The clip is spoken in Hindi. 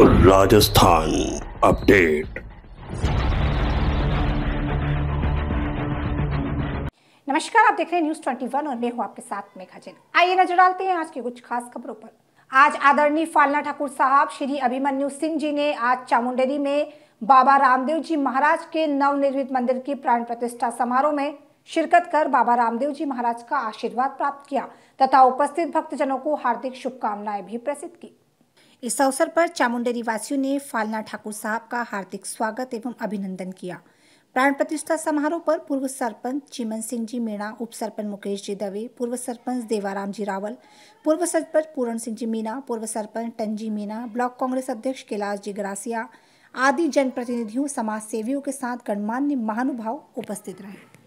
राजस्थान अपडेट नमस्कार आप देख रहे हैं न्यूज 21 और मैं हूं आपके साथ मेघा जैन आइए नजर डालते हैं आज की कुछ खास खबरों पर आज आदरणीय फालना ठाकुर साहब श्री अभिमन्यु सिंह जी ने आज चामुंडेरी में बाबा रामदेव जी महाराज के नवनिर्मित मंदिर की प्राण प्रतिष्ठा समारोह में शिरकत कर बाबा रामदेव जी महाराज का आशीर्वाद प्राप्त किया तथा उपस्थित भक्तजनों को हार्दिक शुभकामनाएं भी प्रसिद्ध की इस अवसर पर चामुंडेरी वासियों ने फालना ठाकुर साहब का हार्दिक स्वागत एवं अभिनंदन किया प्राण प्रतिष्ठा समारोह पर पूर्व सरपंच चिमन सिंह जी मीणा उप सरपंच मुकेश जी दवे पूर्व सरपंच देवाराम जी रावल पूर्व सरपंच पूरण सिंह जी मीणा पूर्व सरपंच टंजी मीणा ब्लॉक कांग्रेस अध्यक्ष कैलाश जी ग्रासिया आदि जनप्रतिनिधियों समाज सेवियों के साथ गणमान्य महानुभाव उपस्थित रहे